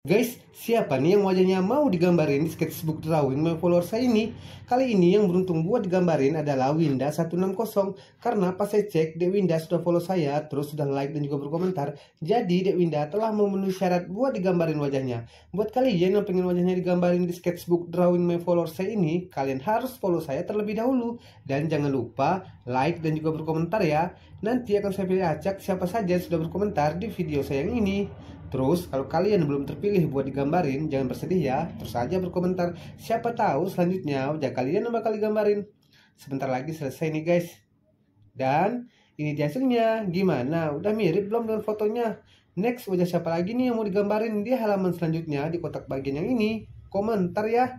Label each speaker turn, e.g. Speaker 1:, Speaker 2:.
Speaker 1: Guys, siapa nih yang wajahnya mau digambarin di sketchbook drawing my follower saya ini? Kali ini yang beruntung buat digambarin adalah Winda 160 Karena pas saya cek, Dek Winda sudah follow saya, terus sudah like dan juga berkomentar Jadi Dek Winda telah memenuhi syarat buat digambarin wajahnya Buat kalian yang pengen wajahnya digambarin di sketchbook drawing my followers saya ini Kalian harus follow saya terlebih dahulu Dan jangan lupa like dan juga berkomentar ya Nanti akan saya pilih acak siapa saja yang sudah berkomentar di video saya yang ini Terus, kalau kalian belum terpilih buat digambarin, jangan bersedih ya. Terus aja berkomentar. Siapa tahu selanjutnya wajah kalian yang bakal digambarin. Sebentar lagi selesai nih guys. Dan ini dia hasilnya. Gimana? Udah mirip belum dengan fotonya? Next, wajah siapa lagi nih yang mau digambarin di halaman selanjutnya di kotak bagian yang ini? Komentar ya.